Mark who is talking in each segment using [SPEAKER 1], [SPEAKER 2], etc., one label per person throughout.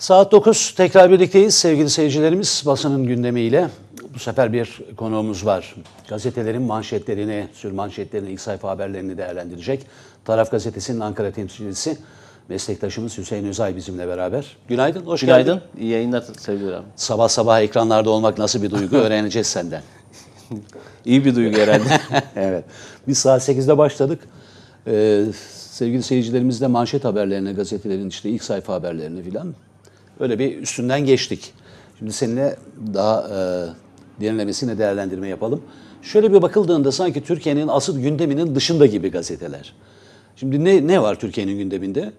[SPEAKER 1] Saat 9 tekrar birlikteyiz sevgili seyircilerimiz basının gündemiyle. Bu sefer bir konuğumuz var. Gazetelerin manşetlerini, sür sürmanşetlerini, ilk sayfa haberlerini değerlendirecek. Taraf Gazetesi'nin Ankara temsilcisi meslektaşımız Hüseyin Özay bizimle beraber. Günaydın, hoş Günaydın. geldin. Günaydın, iyi yayınlar sevgili abi. Sabah sabah ekranlarda olmak nasıl bir duygu öğreneceğiz senden. iyi bir duygu herhalde. evet. Biz saat 8'de başladık. Ee, sevgili seyircilerimiz de manşet haberlerine, gazetelerin işte ilk sayfa haberlerini filan Böyle bir üstünden geçtik. Şimdi seninle daha e, derinlemesine değerlendirme yapalım. Şöyle bir bakıldığında sanki Türkiye'nin asıl gündeminin dışında gibi gazeteler. Şimdi ne, ne var Türkiye'nin gündeminde?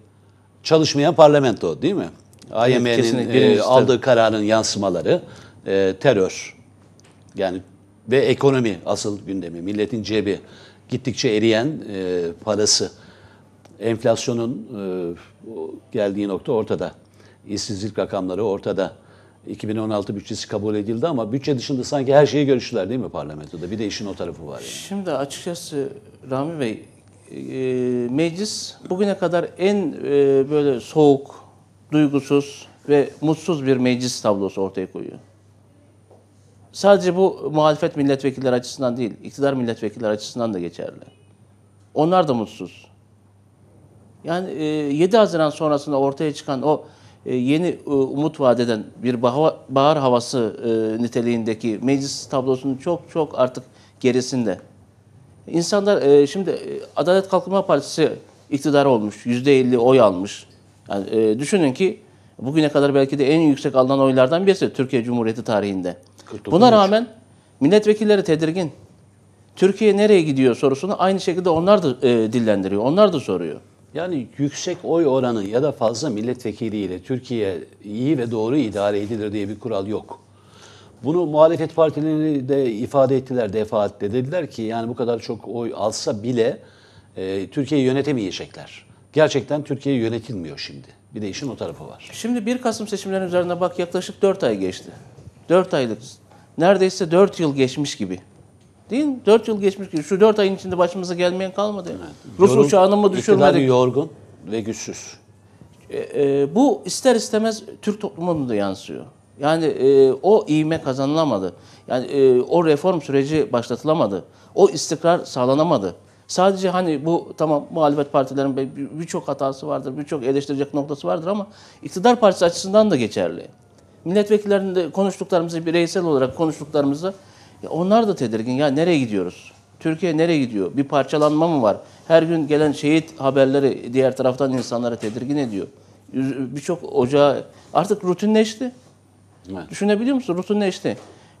[SPEAKER 1] Çalışmayan parlamento değil mi? AYM'nin evet, e, aldığı kararın yansımaları, e, terör yani ve ekonomi asıl gündemi. Milletin cebi gittikçe eriyen e, parası. Enflasyonun e, geldiği nokta ortada. İşsizlik rakamları ortada. 2016 bütçesi kabul edildi ama bütçe dışında sanki her şeyi görüştüler değil mi parlamentoda? Bir de işin o tarafı var yani. Şimdi açıkçası Rami Bey,
[SPEAKER 2] e, meclis bugüne kadar en e, böyle soğuk, duygusuz ve mutsuz bir meclis tablosu ortaya koyuyor. Sadece bu muhalefet milletvekilleri açısından değil, iktidar milletvekilleri açısından da geçerli. Onlar da mutsuz. Yani 7 e, Haziran sonrasında ortaya çıkan o e, yeni e, umut vadeden bir bahar havası e, niteliğindeki meclis tablosunun çok çok artık gerisinde. İnsanlar şimdi Adalet Kalkınma Partisi iktidar olmuş, %50 oy almış. Yani düşünün ki bugüne kadar belki de en yüksek alınan oylardan birisi Türkiye Cumhuriyeti tarihinde. 49. Buna rağmen milletvekilleri tedirgin. Türkiye nereye gidiyor sorusunu aynı şekilde onlar da
[SPEAKER 1] dillendiriyor, onlar da soruyor. Yani yüksek oy oranı ya da fazla milletvekiliyle Türkiye iyi ve doğru idare edilir diye bir kural yok. Bunu muhalefet partileri de ifade ettiler defaatle. Dediler ki yani bu kadar çok oy alsa bile e, Türkiye'yi yönetemeyecekler. Gerçekten Türkiye yönetilmiyor şimdi. Bir de işin o tarafı var. Şimdi 1 Kasım seçimlerinin üzerine bak yaklaşık 4 ay geçti. 4 aylık neredeyse 4
[SPEAKER 2] yıl geçmiş gibi. Değil mi? 4 yıl geçmiş gibi. Şu dört ayın içinde başımıza gelmeyen kalmadı. Yani. Evet. Rus Yorum, uçağını mı düşürmedik? yorgun ve güçsüz. E, e, bu ister istemez Türk toplumunu da yansıyor. Yani e, o iğme kazanılamadı. Yani e, o reform süreci başlatılamadı. O istikrar sağlanamadı. Sadece hani bu tamam muhalefet partilerin birçok hatası vardır, birçok eleştirecek noktası vardır ama iktidar partisi açısından da geçerli. Milletvekillerinde konuştuklarımızı bireysel olarak konuştuklarımızı onlar da tedirgin. Ya nereye gidiyoruz? Türkiye nereye gidiyor? Bir parçalanma mı var? Her gün gelen şehit haberleri diğer taraftan insanlara tedirgin ediyor. Birçok ocağı artık rutinleşti. Evet. Düşünebiliyor musun? Rutinleşti.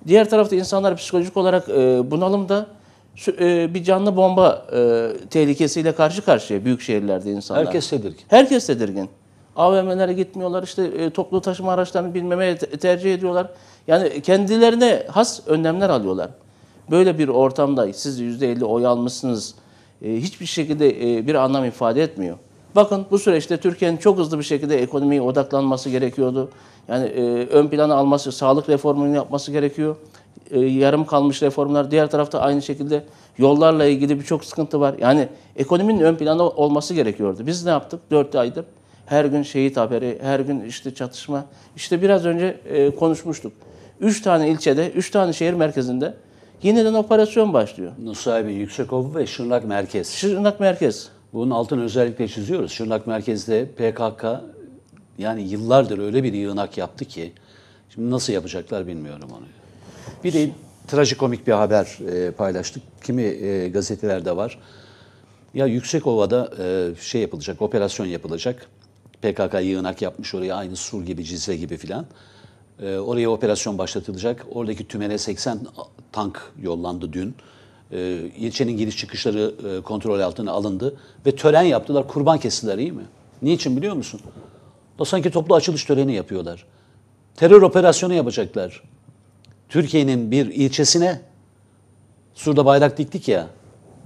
[SPEAKER 2] Diğer tarafta insanlar psikolojik olarak e, bunalımda e, bir canlı bomba e, tehlikesiyle karşı karşıya büyük şehirlerde insanlar. Herkes tedirgin. Herkes tedirgin. AVM'lere gitmiyorlar işte e, toplu taşıma araçlarını bilmemeye tercih ediyorlar. Yani kendilerine has önlemler alıyorlar. Böyle bir ortamda siz %50 oy almışsınız e, hiçbir şekilde e, bir anlam ifade etmiyor. Bakın bu süreçte Türkiye'nin çok hızlı bir şekilde ekonomiye odaklanması gerekiyordu. Yani e, ön plana alması, sağlık reformunu yapması gerekiyor. E, yarım kalmış reformlar. Diğer tarafta aynı şekilde yollarla ilgili birçok sıkıntı var. Yani ekonominin ön planda olması gerekiyordu. Biz ne yaptık? Dört aydır her gün şehit haberi, her gün işte çatışma. İşte biraz önce e, konuşmuştuk. 3 tane ilçede, 3 tane şehir merkezinde
[SPEAKER 1] yeniden operasyon başlıyor. Nusaybin, Yüksekova ve Şırnak Merkez. Şırnak Merkez. Bunun altını özellikle çiziyoruz. Şırnak Merkez'de PKK yani yıllardır öyle bir yığınak yaptı ki şimdi nasıl yapacaklar bilmiyorum onu. Bir de trajikomik bir haber e, paylaştık. Kimi e, gazetelerde var. Ya Yüksekova'da e, şey yapılacak, operasyon yapılacak. PKK yığınak yapmış oraya aynı Sur gibi, Cizre gibi filan. Ee, oraya operasyon başlatılacak. Oradaki tümene 80 tank yollandı dün. E, giriş çıkışları e, kontrol altına alındı ve tören yaptılar. Kurban kestiler iyi mi? Niçin biliyor musun? O sanki toplu açılış töreni yapıyorlar. Terör operasyonu yapacaklar. Türkiye'nin bir ilçesine Sur'da bayrak diktik ya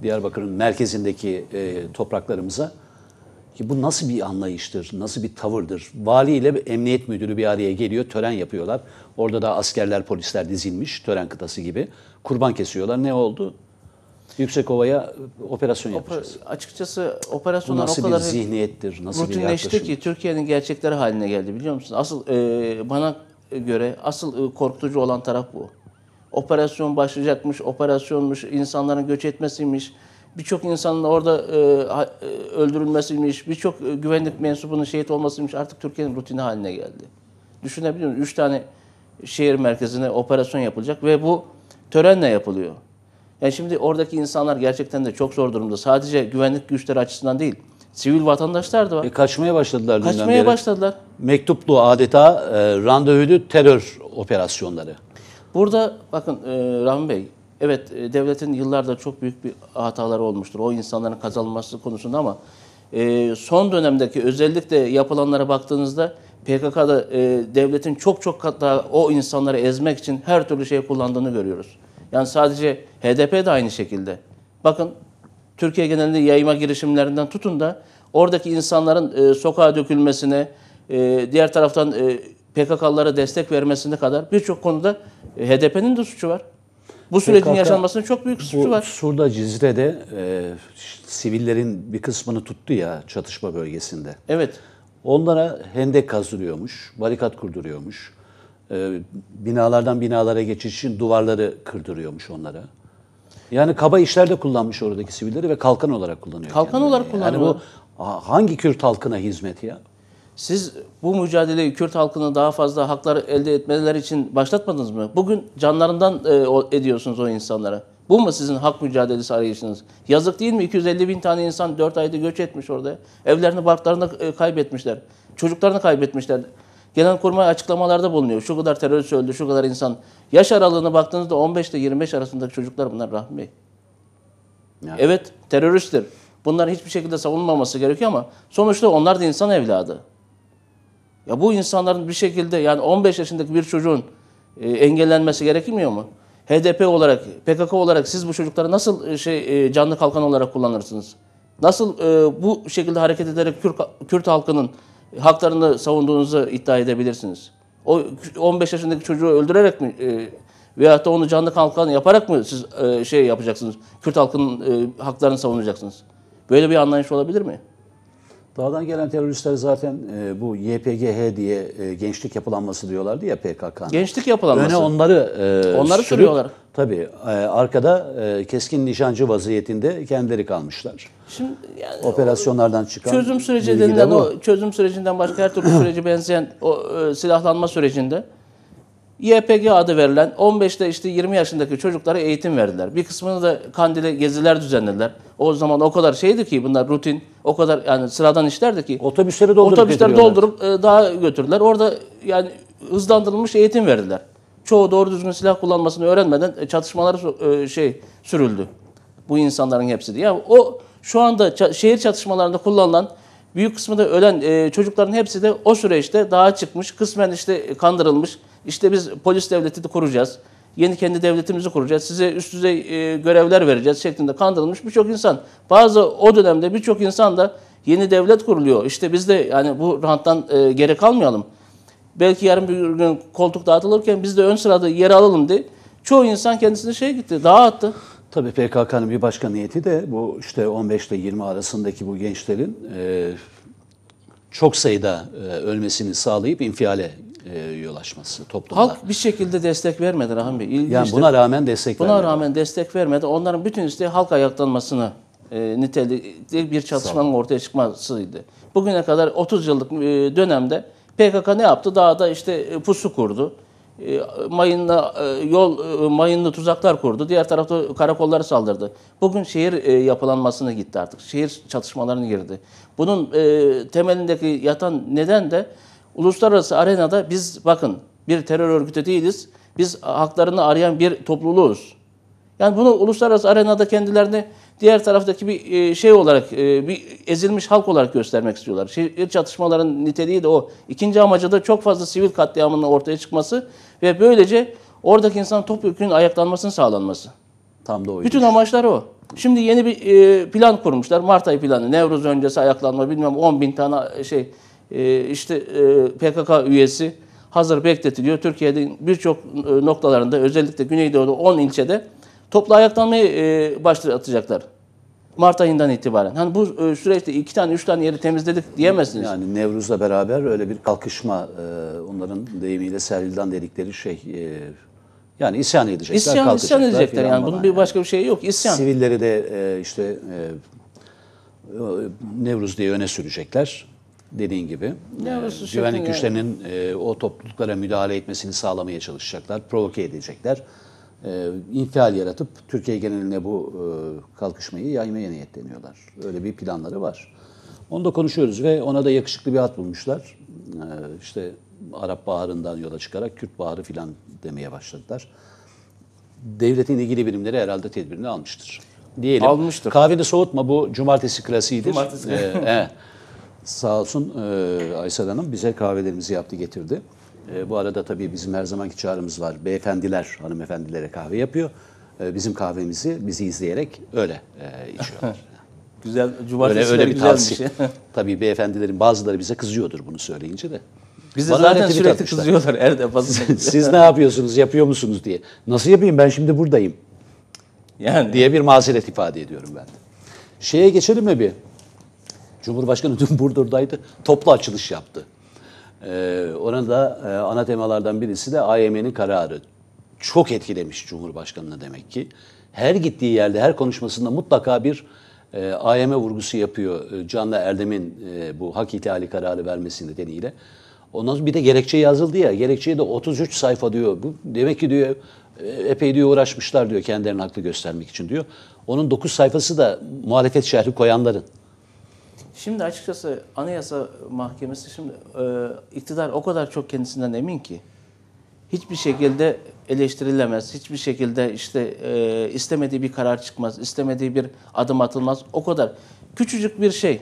[SPEAKER 1] Diyarbakır'ın merkezindeki e, topraklarımıza. Ki bu nasıl bir anlayıştır, nasıl bir tavırdır? Vali ile emniyet müdürü bir araya geliyor, tören yapıyorlar. Orada da askerler, polisler dizilmiş, tören kıtası gibi. Kurban kesiyorlar. Ne oldu? Yüksekova'ya operasyon yapacağız. Oper,
[SPEAKER 2] açıkçası operasyonlar nasıl o kadar bir zihniyettir, nasıl rutinleşti bir yaklaşım? ki Türkiye'nin gerçekleri haline geldi biliyor musun? Asıl e, bana göre asıl e, korkutucu olan taraf bu. Operasyon başlayacakmış, operasyonmuş, insanların göç etmesiymiş birçok insanın orada e, e, öldürülmesiymiş, birçok e, güvenlik mensupunun şehit olmasıymış artık Türkiye'nin rutini haline geldi. Düşünebiliyor musunuz? Üç tane şehir merkezine operasyon yapılacak ve bu törenle yapılıyor. Yani şimdi oradaki insanlar gerçekten de çok zor durumda. Sadece güvenlik güçleri
[SPEAKER 1] açısından değil, sivil vatandaşlar da var. E kaçmaya başladılar. Kaçmaya başladılar. Mektuplu adeta e, randevulu terör operasyonları.
[SPEAKER 2] Burada bakın e, Rahmi Bey, Evet e, devletin yıllarda çok büyük bir hataları olmuştur. O insanların kazanılması konusunda ama e, son dönemdeki özellikle yapılanlara baktığınızda PKK'da e, devletin çok çok kat daha o insanları ezmek için her türlü şey kullandığını görüyoruz. Yani sadece HDP de aynı şekilde. Bakın Türkiye genelinde yayma girişimlerinden tutun da oradaki insanların e, sokağa dökülmesine, diğer taraftan PKK'lara destek vermesine kadar birçok konuda HDP'nin de suçu var. Bu sürecin PKK, yaşanmasının çok büyük suçu var.
[SPEAKER 1] Sur'da, Cizre'de e, sivillerin bir kısmını tuttu ya çatışma bölgesinde. Evet. Onlara hendek kazdırıyormuş, barikat kurduruyormuş. E, binalardan binalara geçiş için duvarları kırdırıyormuş onlara. Yani kaba işlerde kullanmış oradaki sivilleri ve kalkan olarak kullanıyor. Kalkan kendini. olarak kullanıyor. Yani bu hangi Kürt halkına hizmet ya? Siz bu mücadeleyi
[SPEAKER 2] Kürt halkının daha fazla haklar elde etmeleri için başlatmadınız mı? Bugün canlarından e, ediyorsunuz o insanlara. Bu mu sizin hak mücadelesi arayışınız? Yazık değil mi? 250 bin tane insan 4 ayda göç etmiş orada. Evlerini, barklarını e, kaybetmişler. Çocuklarını kaybetmişler. Genelkurmay açıklamalarda bulunuyor. Şu kadar terörist öldü, şu kadar insan. Yaş aralığına baktığınızda 15 ile 25 arasındaki çocuklar bunlar Rahmi Bey. Yani. Evet, teröristtir. Bunların hiçbir şekilde savunulmaması gerekiyor ama sonuçta onlar da insan evladı. Ya bu insanların bir şekilde yani 15 yaşındaki bir çocuğun e, engellenmesi gerekmiyor mu? HDP olarak, PKK olarak siz bu çocukları nasıl e, şey e, canlı kalkan olarak kullanırsınız? Nasıl e, bu şekilde hareket ederek Kürt, Kürt halkının haklarını savunduğunuzu iddia edebilirsiniz? O 15 yaşındaki çocuğu öldürerek mi e, veyahut da onu canlı kalkan yaparak mı siz e, şey yapacaksınız? Kürt halkının e, haklarını savunacaksınız? Böyle bir anlayış olabilir mi?
[SPEAKER 1] Dağdan gelen teröristler zaten e, bu YPGH diye e, gençlik yapılanması diyorlardı ya PKK'nın. Gençlik yapılanması. Öne onları e, onları sürüyorlar. Tabii e, arkada e, keskin nişancı vaziyetinde kendileri kalmışlar. Şimdi yani, operasyonlardan çıkan çözüm sürecinden o
[SPEAKER 2] çözüm sürecinden başka her türlü süreci benzeyen o e, silahlanma sürecinde YPG adı verilen 15'te işte 20 yaşındaki çocuklara eğitim verdiler. Bir kısmını da Kandil'e geziler düzenlediler. O zaman o kadar şeydi ki bunlar rutin, o kadar yani sıradan işlerdi ki. Otobüsleri doldurup Otobüsleri doldurup e, daha götürdüler. Orada yani hızlandırılmış eğitim verdiler. Çoğu doğru düzgün silah kullanmasını öğrenmeden e, çatışmalar e, şey sürüldü. Bu insanların hepsi diye. Yani o şu anda şehir çatışmalarında kullanılan Büyük kısmı da ölen e, çocukların hepsi de o süreçte daha çıkmış, kısmen işte kandırılmış. İşte biz polis devleti de kuracağız, yeni kendi devletimizi kuracağız, size üst düzey e, görevler vereceğiz şeklinde kandırılmış birçok insan. Bazı o dönemde birçok insan da yeni devlet kuruluyor. İşte biz de yani bu ranttan e, geri kalmayalım. Belki yarın bir gün koltuk dağıtılırken biz de ön sırada yer alalım diye. Çoğu insan kendisini
[SPEAKER 1] şey gitti, dağa attı. Tabii PKK'nın bir başka niyeti de bu işte 15 ile 20 arasındaki bu gençlerin e, çok sayıda e, ölmesini sağlayıp infiale e, yol açması toplumda. Halk
[SPEAKER 2] bir şekilde destek vermedi Rahim Bey. İlginçtir. Yani buna rağmen
[SPEAKER 1] destek buna vermedi. Buna
[SPEAKER 2] rağmen destek vermedi. Onların bütün isteği halk ayaklanmasını e, nitelikli bir çatışmanın ortaya çıkmasıydı. Bugüne kadar 30 yıllık e, dönemde PKK ne yaptı? Daha da işte e, pusu kurdu. E, mayınla e, yol e, mayınlı tuzaklar kurdu. Diğer tarafta karakolları saldırdı. Bugün şehir yapılanmasına gitti artık. Şehir çatışmalarına girdi. Bunun temelindeki yatan neden de uluslararası arenada biz bakın bir terör örgütü değiliz. Biz haklarını arayan bir topluluğuz. Yani bunu uluslararası arenada kendilerini diğer taraftaki bir şey olarak, bir ezilmiş halk olarak göstermek istiyorlar. Şehir çatışmaların niteliği de o. İkinci amacı da çok fazla sivil katliamının ortaya çıkması ve böylece oradaki insan topyekun ayaklanmasının sağlanması. Tam da o. Bütün amaçlar o. Şimdi yeni bir e, plan kurmuşlar. Mart ayı planı. Nevruz öncesi ayaklanma bilmem 10 bin tane e, şey e, işte e, PKK üyesi hazır bekletiliyor. Türkiye'nin birçok e, noktalarında özellikle Güneydoğu'da 10 ilçede toplu ayaklanmayı e, başlatacaklar. Mart ayından itibaren. Hani bu e,
[SPEAKER 1] süreçte iki tane, üç tane yeri temizledik diyemezsiniz. Yani Nevruz'la beraber öyle bir kalkışma, e, onların deyimiyle Servil'den dedikleri şey, e, yani isyan edecekler, isyan, edecekler yani. Bunun bir başka bir şeyi yok. İsyan. Sivilleri de işte Nevruz diye öne sürecekler dediğin gibi Nevruz'u güvenlik güçlerinin yani. o topluluklara müdahale etmesini sağlamaya çalışacaklar, provoke edecekler e, infial yaratıp Türkiye geneline bu e, kalkışmayı yaymaya niyetleniyorlar. Öyle bir planları var. Onu da konuşuyoruz ve ona da yakışıklı bir hat bulmuşlar. E, işte Arap Baharı'ndan yola çıkarak Kürt Baharı filan demeye başladılar. Devletin ilgili birimleri herhalde tedbirini almıştır. Diyelim. Almıştır. Kahvede soğutma bu cumartesi klasiğidir. Cumartesi. Ee, e, sağ olsun e, Aysel Hanım bize kahvelerimizi yaptı getirdi. E, bu arada tabii bizim her zamanki çağrımız var. Beyefendiler hanımefendilere kahve yapıyor. E, bizim kahvemizi bizi izleyerek öyle e, içiyorlar. güzel, cumartesi öyle, öyle bir tavsiye. Şey. tabii beyefendilerin bazıları bize kızıyordur bunu söyleyince de. Bize Bana zaten sürekli atmışlar. kızıyorlar Erdem siz, siz ne yapıyorsunuz, yapıyor musunuz diye. Nasıl yapayım ben şimdi buradayım. Yani diye bir mazeret ifade ediyorum ben de. Şeye geçelim mi bir? Cumhurbaşkanı dün Burdur'daydı. Toplu açılış yaptı. Ee, onun da e, ana temalardan birisi de AYM'nin kararı. Çok etkilemiş Cumhurbaşkanı'nı demek ki. Her gittiği yerde, her konuşmasında mutlaka bir e, AYM vurgusu yapıyor. E, Can'la Erdem'in e, bu hak ihlali kararı vermesi nedeniyle. Ondan sonra bir de gerekçe yazıldı ya. Gerekçeye de 33 sayfa diyor. Bu demek ki diyor e, epey diyor uğraşmışlar diyor kendilerini haklı göstermek için diyor. Onun 9 sayfası da muhalefet şerhi koyanların.
[SPEAKER 2] Şimdi açıkçası Anayasa Mahkemesi şimdi e, iktidar o kadar çok kendisinden emin ki hiçbir şekilde eleştirilemez. Hiçbir şekilde işte e, istemediği bir karar çıkmaz, istemediği bir adım atılmaz. O kadar küçücük bir şey.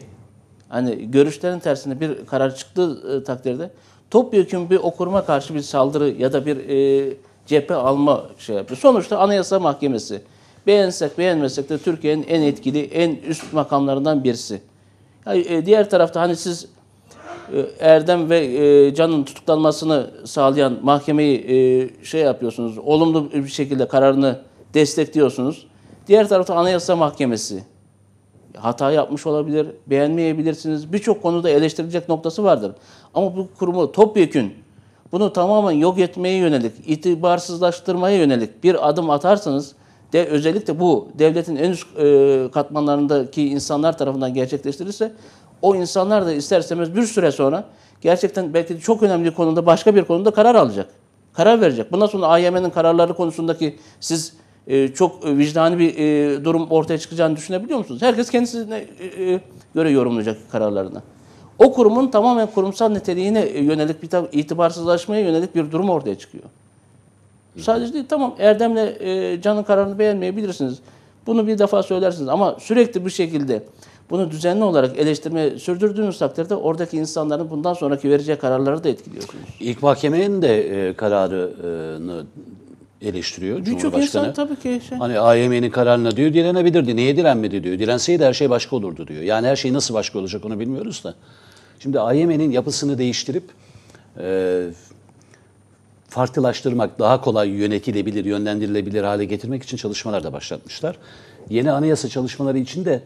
[SPEAKER 2] Hani görüşlerin tersine bir karar çıktığı e, takdirde topyekun bir okuruma karşı bir saldırı ya da bir e, cephe alma şey yapıyor. Sonuçta Anayasa Mahkemesi beğensek beğenmesek de Türkiye'nin en etkili, en üst makamlarından birisi. E, diğer tarafta hani siz e, Erdem ve e, Can'ın tutuklanmasını sağlayan mahkemeyi şey yapıyorsunuz, olumlu bir şekilde kararını destekliyorsunuz. Diğer tarafta Anayasa Mahkemesi hata yapmış olabilir, beğenmeyebilirsiniz. Birçok konuda eleştirilecek noktası vardır. Ama bu kurumu topyekün bunu tamamen yok etmeye yönelik, itibarsızlaştırmaya yönelik bir adım atarsanız de özellikle bu devletin en üst e, katmanlarındaki insanlar tarafından gerçekleştirilirse o insanlar da ister istemez bir süre sonra gerçekten belki de çok önemli konuda başka bir konuda karar alacak. Karar verecek. Bundan sonra AYM'nin kararları konusundaki siz e, çok vicdani bir e, durum ortaya çıkacağını düşünebiliyor musunuz? Herkes kendisine e, e göre yorumlayacak kararlarını. O kurumun tamamen kurumsal niteliğine yönelik bir itibarsızlaşmaya yönelik bir durum ortaya çıkıyor. Sadece değil tamam Erdem'le e, Can'ın kararını beğenmeyebilirsiniz. Bunu bir defa söylersiniz ama sürekli bu şekilde bunu düzenli olarak eleştirmeye sürdürdüğünüz takdirde oradaki insanların bundan sonraki vereceği kararları da etkiliyorsunuz.
[SPEAKER 1] İlk mahkemenin de e, kararını eleştiriyor Birçok Cumhurbaşkanı. Birçok insan tabii ki. Şey. Hani AYM'nin kararına diyor direnebilirdi. Niye direnmedi diyor. direnseydi her şey başka olurdu diyor. Yani her şey nasıl başka olacak onu bilmiyoruz da. Şimdi AYM'nin yapısını değiştirip e, farklılaştırmak, daha kolay yönetilebilir, yönlendirilebilir hale getirmek için çalışmalar da başlatmışlar. Yeni anayasa çalışmaları için de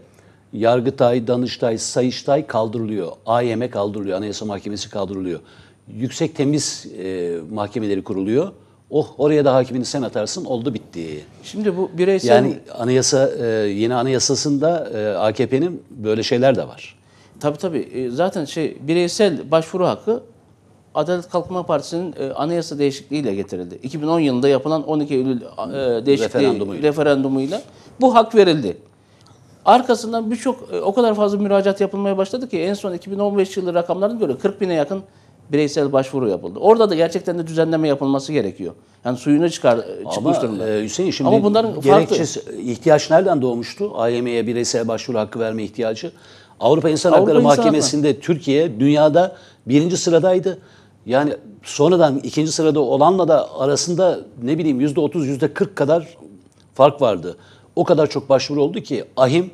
[SPEAKER 1] Yargıtay, Danıştay, Sayıştay kaldırılıyor. AYM kaldırılıyor, Anayasa Mahkemesi kaldırılıyor. Yüksek Temiz e, Mahkemeleri kuruluyor. Oh oraya da hakimini sen atarsın oldu bitti. Şimdi bu bireysel... Yani anayasa e, yeni anayasasında e, AKP'nin böyle şeyler de var. Tabii tabii e, zaten şey bireysel başvuru hakkı Adalet Kalkınma
[SPEAKER 2] Partisi'nin e, anayasa değişikliğiyle getirildi. 2010 yılında yapılan 12 Eylül e, değişikliği referandumuyla. referandumuyla bu hak verildi. Arkasından birçok e, o kadar fazla müracaat yapılmaya başladı ki en son 2015 yılı rakamlarına göre 40 bine yakın bireysel başvuru yapıldı.
[SPEAKER 1] Orada da gerçekten de düzenleme yapılması gerekiyor. Yani suyunu çıkar e, çıkmış Ama, durumda. E, Hüseyin şimdi Ama bunların gerekçesi, farklı. ihtiyaç nereden doğmuştu? AYM'ye bireysel başvuru hakkı verme ihtiyacı. Avrupa İnsan Avrupa Hakları İnsan Mahkemesi'nde Türkiye dünyada birinci sıradaydı. Yani sonradan ikinci sırada olanla da arasında ne bileyim yüzde otuz, yüzde kırk kadar fark vardı. O kadar çok başvuru oldu ki ahim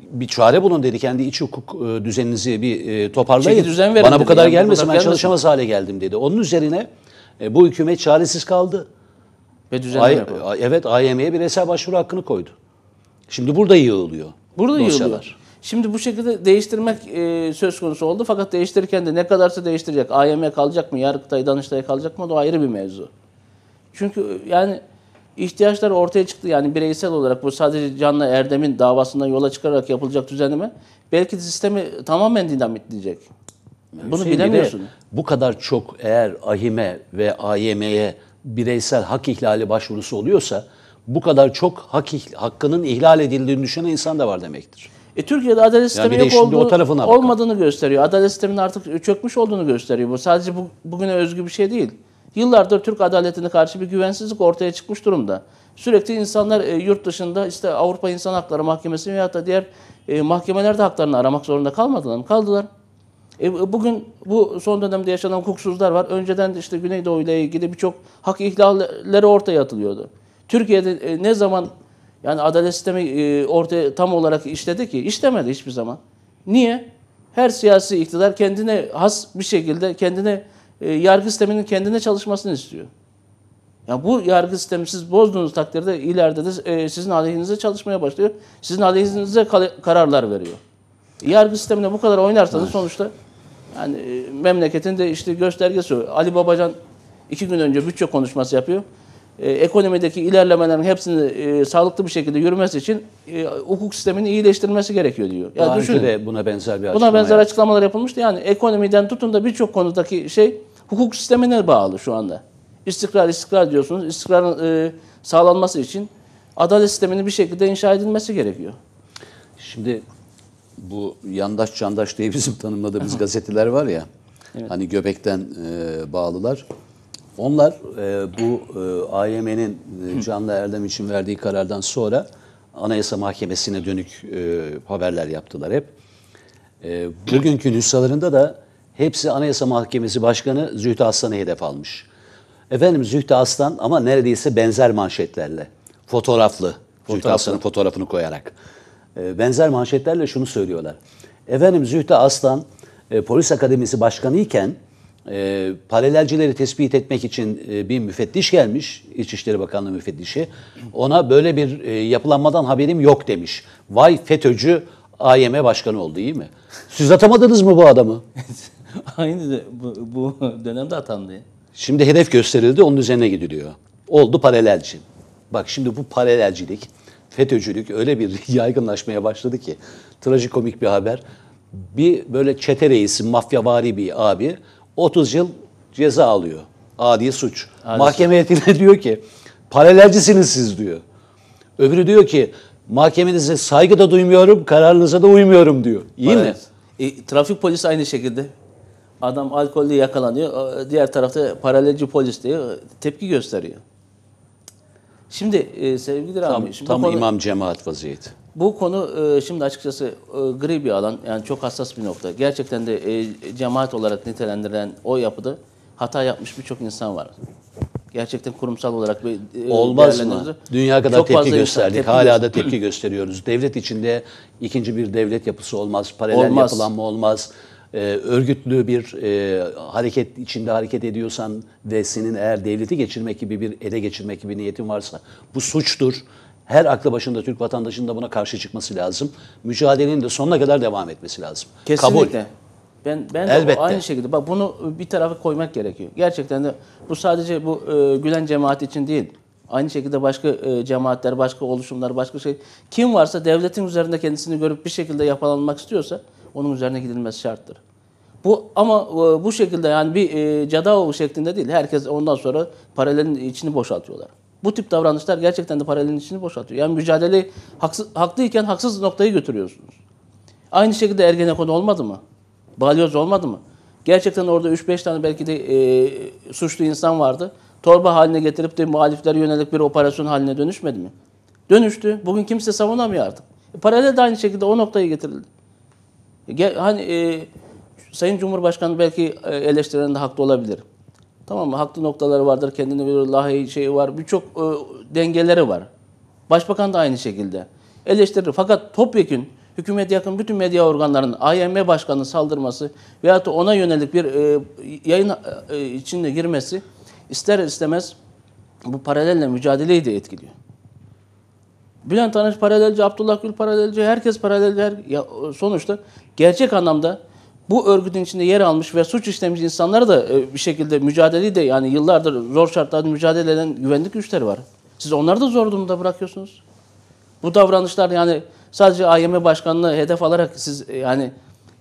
[SPEAKER 1] bir çare bulun dedi. Kendi iç hukuk e, düzeninizi bir e, toparlayın. düzen verin Bana bu kadar yani, gelmesin ben çalışamaz gelmesin. hale geldim dedi. Onun üzerine e, bu hükümet çaresiz kaldı. Ve düzenleme Ay, yapalım. Evet AYM'ye eser başvuru hakkını koydu. Şimdi burada yığılıyor. Burada dosyalar. yığılıyor. Şimdi bu şekilde
[SPEAKER 2] değiştirmek e, söz konusu oldu. Fakat değiştirirken de ne kadarsa değiştirecek. AYM kalacak mı, Yargıtay, Danıştay kalacak mı? O ayrı bir mevzu. Çünkü e, yani ihtiyaçlar ortaya çıktı. Yani bireysel olarak bu sadece Can'la Erdem'in davasından yola çıkarak yapılacak düzenleme belki de
[SPEAKER 1] sistemi tamamen dinamitleyecek. Hüseyin, Bunu şey bilemiyorsun. Bu kadar çok eğer AHİM'e ve AYM'ye bireysel hak ihlali başvurusu oluyorsa bu kadar çok hak, hakkının ihlal edildiğini düşünen insan da var demektir. E, Türkiye'de adalet sistemi yani yok olduğu, o tarafına
[SPEAKER 2] olmadığını gösteriyor. Adalet sisteminin artık çökmüş olduğunu gösteriyor. Bu sadece bu, bugüne özgü bir şey değil. Yıllardır Türk adaletine karşı bir güvensizlik ortaya çıkmış durumda. Sürekli insanlar e, yurt dışında işte Avrupa İnsan Hakları Mahkemesi veya da diğer e, mahkemelerde haklarını aramak zorunda kalmadılar mı? Kaldılar. E, bugün bu son dönemde yaşanan hukuksuzlar var. Önceden de işte Güneydoğu ile ilgili birçok hak ihlalleri ortaya atılıyordu. Türkiye'de e, ne zaman yani adalet sistemi e, ortaya tam olarak işledi ki işlemedi hiçbir zaman. Niye? Her siyasi iktidar kendine has bir şekilde kendine e, yargı sisteminin kendine çalışmasını istiyor. Ya bu yargı sistemi siz bozduğunuz takdirde ileride de e, sizin aleyhinize çalışmaya başlıyor. Sizin aleyhinize kararlar veriyor. Yargı sistemine bu kadar oynarsanız evet. sonuçta yani e, memleketin de işte göstergesi o. Ali Babacan iki gün önce bütçe konuşması yapıyor e, ekonomideki ilerlemelerin hepsini e, sağlıklı bir şekilde yürümesi için e, hukuk sisteminin iyileştirmesi gerekiyor diyor. Ya Daha düşünün, de buna
[SPEAKER 1] benzer bir Buna benzer yani.
[SPEAKER 2] açıklamalar yapılmıştı. Yani ekonomiden tutun da birçok konudaki şey hukuk sistemine bağlı şu anda. İstikrar, istikrar diyorsunuz. İstikrarın e, sağlanması için
[SPEAKER 1] adalet sisteminin bir şekilde inşa edilmesi gerekiyor. Şimdi bu yandaş çandaş diye bizim tanımladığımız gazeteler var ya. Evet. Hani göbekten e, bağlılar. Onlar e, bu e, AYM'nin e, Canlı Erdem için verdiği karardan sonra Anayasa Mahkemesi'ne dönük e, haberler yaptılar hep. E, bugünkü nüshalarında da hepsi Anayasa Mahkemesi Başkanı Zühtü Aslan'ı hedef almış. Efendim Zühtü Aslan ama neredeyse benzer manşetlerle, fotoğraflı, Fotoğraflı. Zühtü Aslan'ın fotoğrafını koyarak. E, benzer manşetlerle şunu söylüyorlar. Efendim Zühtü Aslan e, polis akademisi başkanı iken e, paralelcileri tespit etmek için e, bir müfettiş gelmiş, İçişleri Bakanlığı müfettişi. Ona böyle bir e, yapılanmadan haberim yok demiş. Vay FETÖ'cü AYM başkanı oldu iyi mi? Siz atamadınız mı bu adamı? Aynı de, bu, bu dönemde atandı. Şimdi hedef gösterildi, onun üzerine gidiliyor. Oldu paralelci. Bak şimdi bu paralelcilik, FETÖ'cülük öyle bir yaygınlaşmaya başladı ki trajikomik bir haber. Bir böyle çete reisi, mafyavari bir abi 30 yıl ceza alıyor. Adi suç. Adi Mahkeme heyetine diyor ki paralelcisiniz siz diyor. Öbürü diyor ki mahkemenize saygı da duymuyorum, kararınıza da uymuyorum diyor. İyi Paralel. mi? E, trafik polisi aynı şekilde. Adam alkollü yakalanıyor. Diğer tarafta
[SPEAKER 2] paralelci polis diyor tepki gösteriyor. Şimdi e, sevgili Tam, abi, şimdi tam konu... imam
[SPEAKER 1] cemaat vaziyeti.
[SPEAKER 2] Bu konu e, şimdi açıkçası e, gri bir alan, yani çok hassas bir nokta. Gerçekten de e, cemaat olarak nitelendirilen o yapıda hata yapmış
[SPEAKER 1] birçok insan var. Gerçekten kurumsal olarak bir olmaz mı? Dünya kadar çok tepki gösterdik. Tepki Hala da tepki gösteriyoruz. Devlet içinde ikinci bir devlet yapısı olmaz. Paralel olmaz. yapılanma olmaz. Ee, örgütlü bir e, hareket içinde hareket ediyorsan ve senin eğer devleti geçirmek gibi bir ele geçirmek gibi niyetin varsa bu suçtur. Her aklı başında Türk vatandaşının da buna karşı çıkması lazım. Mücadelenin de sonuna kadar devam etmesi lazım. Kesinlikle. Kabul.
[SPEAKER 2] Ben ben Elbette. de aynı
[SPEAKER 1] şekilde bak bunu bir tarafa koymak gerekiyor. Gerçekten
[SPEAKER 2] de bu sadece bu e, Gülen cemaati için değil. Aynı şekilde başka e, cemaatler, başka oluşumlar, başka şey kim varsa devletin üzerinde kendisini görüp bir şekilde yapalanmak istiyorsa onun üzerine gidilmesi şarttır. Bu ama e, bu şekilde yani bir e, cadavu şeklinde değil. Herkes ondan sonra paralelin içini boşaltıyorlar bu tip davranışlar gerçekten de paralelin içini boşaltıyor. Yani mücadele haksız, haklıyken haksız noktayı götürüyorsunuz. Aynı şekilde Ergenekon olmadı mı? Balyoz olmadı mı? Gerçekten orada 3-5 tane belki de e, suçlu insan vardı. Torba haline getirip de muhaliflere yönelik bir operasyon haline dönüşmedi mi? Dönüştü. Bugün kimse savunamıyor artık. E, paralel de aynı şekilde o noktaya getirildi. E, hani e, Sayın Cumhurbaşkanı belki e, eleştirilen de haklı olabilir. Tamam mı? Haklı noktaları vardır, kendini bilir, lahi şeyi var, birçok e, dengeleri var. Başbakan da aynı şekilde eleştirir. Fakat topyekün hükümet yakın bütün medya organlarının AYM başkanının saldırması veyahut da ona yönelik bir e, yayın e, e, içinde girmesi ister istemez bu paralelle mücadeleyi de etkiliyor. Bülent Tanış paralelce Abdullah Gül paralelce herkes paralelci. Her, ya, sonuçta gerçek anlamda bu örgütün içinde yer almış ve suç işlemiş insanlara da e, bir şekilde mücadeleyi de yani yıllardır zor şartlarda mücadele eden güvenlik güçleri var. Siz onları da zor durumda bırakıyorsunuz. Bu davranışlar yani sadece AYM başkanlığı hedef alarak siz e, yani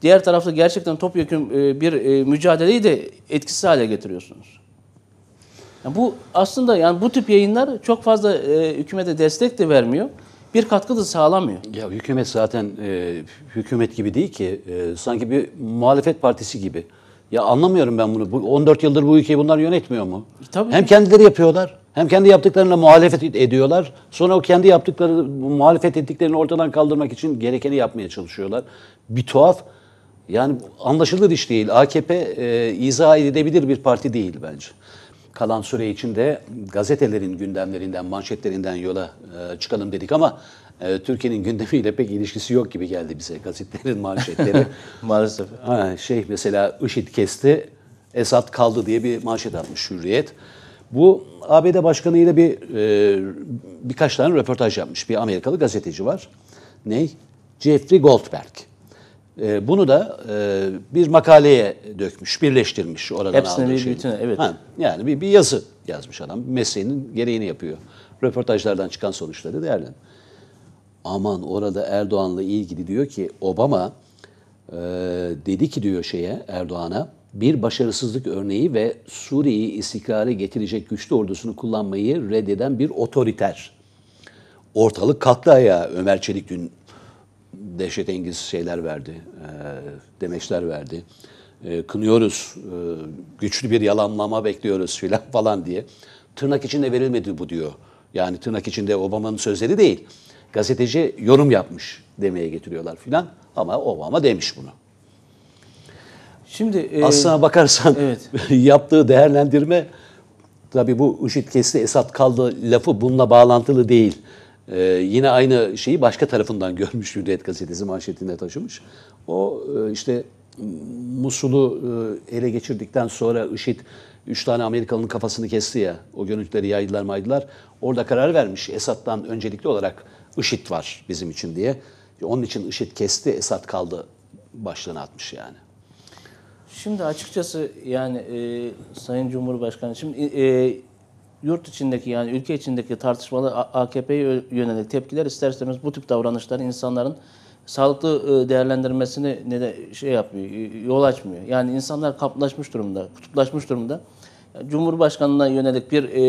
[SPEAKER 2] diğer tarafta gerçekten topyekun e, bir mücadeleyi de etkisiz hale getiriyorsunuz. Yani bu aslında yani bu tip yayınlar çok fazla hükümete destek de
[SPEAKER 1] vermiyor bir katkı da sağlamıyor. Ya hükümet zaten e, hükümet gibi değil ki e, sanki bir muhalefet partisi gibi. Ya anlamıyorum ben bunu. Bu, 14 yıldır bu ülkeyi bunlar yönetmiyor mu? E,
[SPEAKER 2] tabii. Hem kendileri
[SPEAKER 1] yapıyorlar. Hem kendi yaptıklarına muhalefet ediyorlar. Sonra o kendi yaptıkları, muhalefet ettiklerini ortadan kaldırmak için gerekeni yapmaya çalışıyorlar. Bir tuhaf. Yani anlaşılır iş değil. AKP e, izah edebilir bir parti değil bence kalan süre içinde gazetelerin gündemlerinden, manşetlerinden yola e, çıkalım dedik ama e, Türkiye'nin gündemiyle pek ilişkisi yok gibi geldi bize gazetelerin manşetleri. Maalesef. Ha, şey mesela IŞİD kesti, Esad kaldı diye bir manşet atmış Hürriyet. Bu ABD Başkanı ile bir e, birkaç tane röportaj yapmış bir Amerikalı gazeteci var. Ney? Jeffrey Goldberg. E, bunu da e, bir makaleye dökmüş, birleştirmiş oradan Hepsini aldığı bir şeyi. bütüne, evet. Ha, yani bir, bir yazı yazmış adam. Mesleğinin gereğini yapıyor. Röportajlardan çıkan sonuçları değerlen. Aman orada Erdoğan'la ilgili diyor ki Obama e, dedi ki diyor şeye Erdoğan'a bir başarısızlık örneği ve Suriye'yi istikrara getirecek güçlü ordusunu kullanmayı reddeden bir otoriter. Ortalık kalktı ayağa. Ömer Çelik dün Dehşet dehşetengiz şeyler verdi, e, demeçler verdi. E, kınıyoruz, e, güçlü bir yalanlama bekliyoruz filan falan diye. Tırnak içinde verilmedi bu diyor. Yani tırnak içinde Obama'nın sözleri değil. Gazeteci yorum yapmış demeye getiriyorlar filan ama Obama demiş bunu. Şimdi e, aslına bakarsan evet. yaptığı değerlendirme tabii bu IŞİD kesti esat kaldı lafı bununla bağlantılı değil. Ee, yine aynı şeyi başka tarafından görmüş Hürriyet gazetesi manşetinde taşımış. O e, işte Musul'u e, ele geçirdikten sonra IŞİD 3 tane Amerikalı'nın kafasını kesti ya. O görüntüleri yaydılar maydılar. Orada karar vermiş Esad'dan öncelikli olarak IŞİD var bizim için diye. Onun için IŞİD kesti, Esad kaldı başlığını atmış yani.
[SPEAKER 2] Şimdi açıkçası yani e, Sayın Cumhurbaşkanı şimdi e, yurt içindeki yani ülke içindeki tartışmalı AKP'ye yönelik tepkiler ister istemez bu tip davranışlar insanların sağlıklı e, değerlendirmesini ne de şey yapmıyor, yol açmıyor. Yani insanlar kaplaşmış durumda, kutuplaşmış durumda. Cumhurbaşkanına yönelik bir e,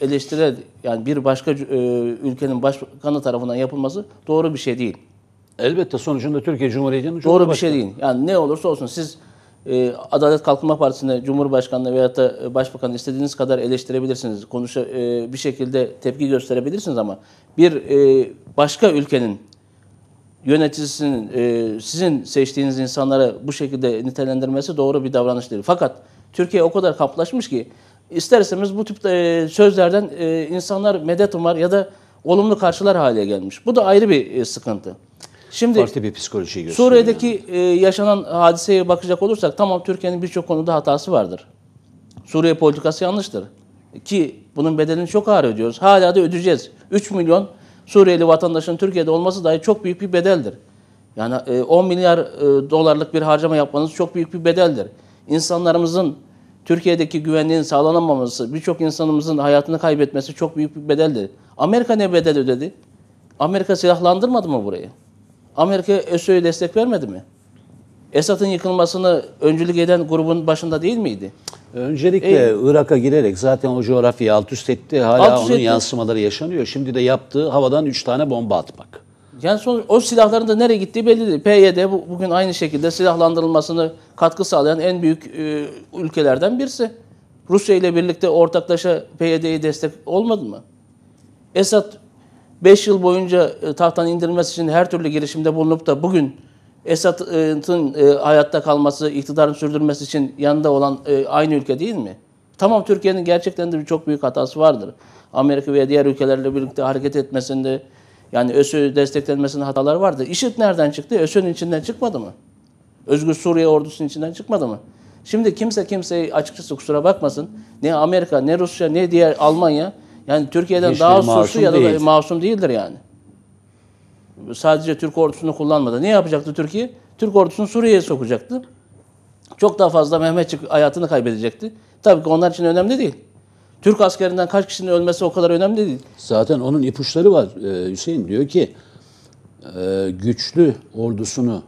[SPEAKER 2] eleştire yani bir başka e, ülkenin başkanı tarafından yapılması doğru bir şey değil. Elbette sonucunda Türkiye Cumhuriyeti'nin Doğru bir şey değil. Yani ne olursa olsun siz ee, Adalet Kalkınma Partisi'ne Cumhurbaşkanlığı veya da e, Başbakanı istediğiniz kadar eleştirebilirsiniz. Konuşa, e, bir şekilde tepki gösterebilirsiniz ama bir e, başka ülkenin yöneticisinin sizin seçtiğiniz insanlara bu şekilde nitelendirmesi doğru bir davranış değil. Fakat Türkiye o kadar kaplaşmış ki isterseniz bu tip sözlerden insanlar medet umar ya da olumlu karşılar hale gelmiş. Bu da ayrı bir sıkıntı.
[SPEAKER 1] Şimdi farklı bir psikolojiyi gösteriyor.
[SPEAKER 2] Suriye'deki e, yaşanan hadiseye bakacak olursak tamam Türkiye'nin birçok konuda hatası vardır. Suriye politikası yanlıştır. Ki bunun bedelini çok ağır ödüyoruz. Hala da ödeyeceğiz. 3 milyon Suriyeli vatandaşın Türkiye'de olması dahi çok büyük bir bedeldir. Yani e, 10 milyar e, dolarlık bir harcama yapmanız çok büyük bir bedeldir. İnsanlarımızın Türkiye'deki güvenliğin sağlanamaması, birçok insanımızın hayatını kaybetmesi çok büyük bir bedeldir. Amerika ne bedel ödedi? Amerika silahlandırmadı mı burayı? Amerika ÖSÖ'ye destek vermedi mi? Esad'ın yıkılmasını öncülük eden grubun başında değil miydi?
[SPEAKER 1] Öncelikle e, Irak'a girerek zaten o coğrafyayı alt üst etti. Hala alt üst onun etti. yansımaları yaşanıyor. Şimdi de yaptığı havadan 3 tane bomba atmak.
[SPEAKER 2] Yani son, o silahların da nereye gittiği belli değil. PYD bu, bugün aynı şekilde silahlandırılmasını katkı sağlayan en büyük e, ülkelerden birisi. Rusya ile birlikte ortaklaşa PYD'ye destek olmadı mı? Esad 5 yıl boyunca e, tahttan indirilmesi için her türlü girişimde bulunup da bugün Esad'ın e, hayatta kalması, iktidarın sürdürmesi için yanında olan e, aynı ülke değil mi? Tamam Türkiye'nin gerçekten de bir çok büyük hatası vardır. Amerika ve diğer ülkelerle birlikte hareket etmesinde, yani ÖSÖ desteklenmesinde hatalar vardı. İşit nereden çıktı? ÖSÖ'nün içinden çıkmadı mı? Özgür Suriye ordusunun içinden çıkmadı mı? Şimdi kimse kimseyi açıkçası kusura bakmasın. Ne Amerika, ne Rusya, ne diğer Almanya yani Türkiye'den Hiç daha suçlu ya da değil. masum değildir yani. Sadece Türk ordusunu kullanmadı. Ne yapacaktı Türkiye? Türk ordusunu Suriye'ye sokacaktı. Çok daha fazla Mehmetçik hayatını kaybedecekti. Tabii ki onlar için önemli değil. Türk askerinden kaç kişinin ölmesi o kadar önemli
[SPEAKER 1] değil. Zaten onun ipuçları var. Ee, Hüseyin diyor ki e, güçlü ordusunu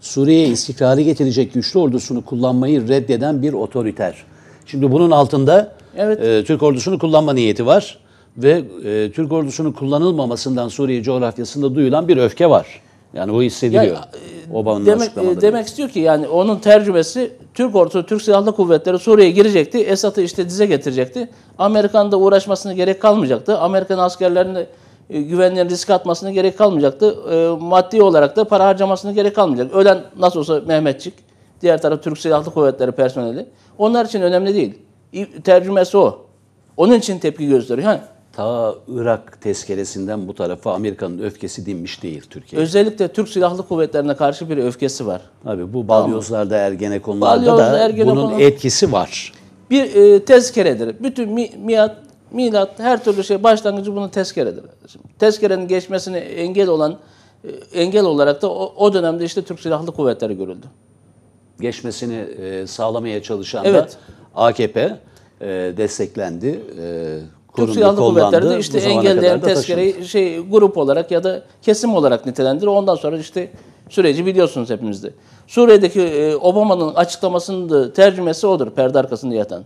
[SPEAKER 1] Suriye'ye istikrarı getirecek güçlü ordusunu kullanmayı reddeden bir otoriter. Şimdi bunun altında evet. E, Türk ordusunu kullanma niyeti var ve e, Türk ordusunun kullanılmamasından Suriye coğrafyasında duyulan bir öfke var. Yani bu hissediliyor. Yani, e, Obama'nın demek, e, Demek
[SPEAKER 2] istiyor ki yani onun tercümesi Türk ordusu, Türk Silahlı Kuvvetleri Suriye'ye girecekti. Esad'ı işte dize getirecekti. Amerika'nın da uğraşmasına gerek kalmayacaktı. Amerikan askerlerinin e, güvenlerini risk atmasına gerek kalmayacaktı. E, maddi olarak da para harcamasına gerek kalmayacaktı. Ölen nasıl olsa Mehmetçik, diğer taraf Türk Silahlı Kuvvetleri personeli. Onlar için önemli değil. Tercümesi o. Onun için tepki gösteriyor. Yani ta Irak tezkeresinden bu tarafa
[SPEAKER 1] Amerika'nın öfkesi dinmiş değil Türkiye. Özellikle Türk Silahlı Kuvvetlerine karşı bir öfkesi var. Abi bu balyozlarda, ergenekonlarda Balyozla, da ergenekon... bunun etkisi var.
[SPEAKER 2] Bir e, tezkeredir. Bütün mi, miat, milat, her türlü şey başlangıcı bunun tezkeredir. Şimdi, tezkerenin geçmesine engel olan e, engel olarak da o, o dönemde işte Türk Silahlı Kuvvetleri görüldü.
[SPEAKER 1] Geçmesini e, sağlamaya çalışan evet. da AKP e, desteklendi. E, Türk Silahlı Kuvvetleri de işte engelleyen tezkereyi
[SPEAKER 2] şey, grup olarak ya da kesim olarak nitelendiriyor. Ondan sonra işte süreci biliyorsunuz hepimizde. Suriye'deki e, Obama'nın açıklamasının da tercümesi odur perde arkasında yatan.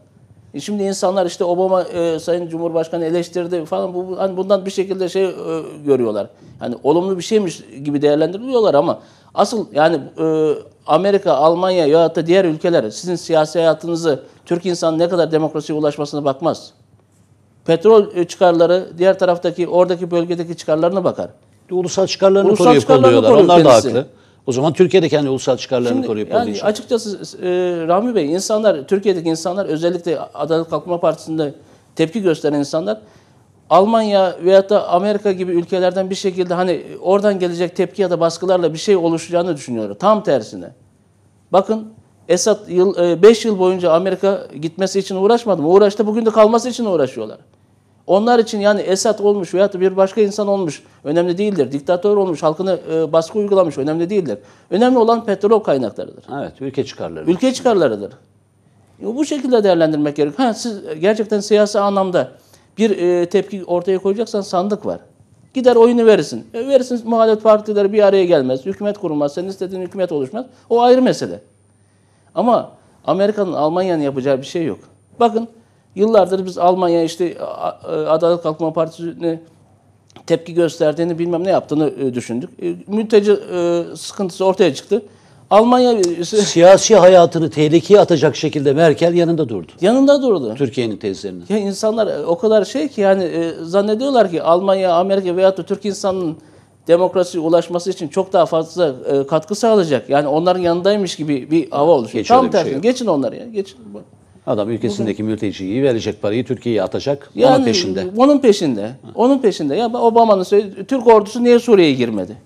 [SPEAKER 2] E, şimdi insanlar işte Obama e, Sayın Cumhurbaşkanı eleştirdi falan bu hani bundan bir şekilde şey e, görüyorlar. Yani olumlu bir şeymiş gibi değerlendiriliyorlar ama asıl yani e, Amerika, Almanya ya da diğer ülkeler sizin siyasi hayatınızı Türk insan ne kadar demokrasiye ulaşmasına bakmaz petrol e, çıkarları diğer taraftaki oradaki bölgedeki çıkarlarına
[SPEAKER 1] bakar. Ulusal çıkarlarını ulusal koruyup çıkarlarını Koruyor Onlar kendisi. da haklı. O zaman Türkiye de kendi ulusal çıkarlarını Şimdi, koruyup yani
[SPEAKER 2] Açıkçası e, Rahmi Bey insanlar, Türkiye'deki insanlar özellikle Adalet Kalkınma Partisi'nde tepki gösteren insanlar Almanya veyahut da Amerika gibi ülkelerden bir şekilde hani oradan gelecek tepki ya da baskılarla bir şey oluşacağını düşünüyorlar. Tam tersine. Bakın Esat 5 yıl, e, yıl boyunca Amerika gitmesi için uğraşmadı mı? Uğraştı. Bugün de kalması için uğraşıyorlar. Onlar için yani Esad olmuş veyahut bir başka insan olmuş önemli değildir. Diktatör olmuş, halkına e, baskı uygulamış önemli değildir. Önemli olan petrol kaynaklarıdır. Evet, ülke çıkarları. Ülke çıkarlarıdır. E, bu şekilde değerlendirmek gerek. Ha, siz e, gerçekten siyasi anlamda bir tepki ortaya koyacaksan sandık var. Gider oyunu verirsin. E, verirsin muhalefet partileri bir araya gelmez. Hükümet kurulmaz. Senin istediğin hükümet oluşmaz. O ayrı mesele. Ama Amerika'nın, Almanya'nın yapacağı bir şey yok. Bakın Yıllardır biz Almanya işte Adalet Kalkınma Partisi'ne tepki gösterdiğini bilmem ne yaptığını e, düşündük. E, mülteci e, sıkıntısı ortaya çıktı. Almanya
[SPEAKER 1] siyasi hayatını tehlikeye atacak şekilde Merkel yanında durdu. Yanında durdu. Türkiye'nin tezlerinin.
[SPEAKER 2] Ya insanlar o kadar şey ki yani zannediyorlar ki Almanya, Amerika veyahut da Türk insanının demokrasi ulaşması için çok daha fazla katkı sağlayacak. Yani onların yanındaymış
[SPEAKER 1] gibi bir hava oluşuyor. Geçiyor Tam tersi. Şey geçin onları ya. Geçin. Adam ülkesindeki Bugün... mülteciyi verecek parayı Türkiye'ye atacak. Yani, onun peşinde.
[SPEAKER 2] Onun peşinde. Ha. Onun peşinde. Ya Obama'nın Türk ordusu niye Suriye'ye girmedi?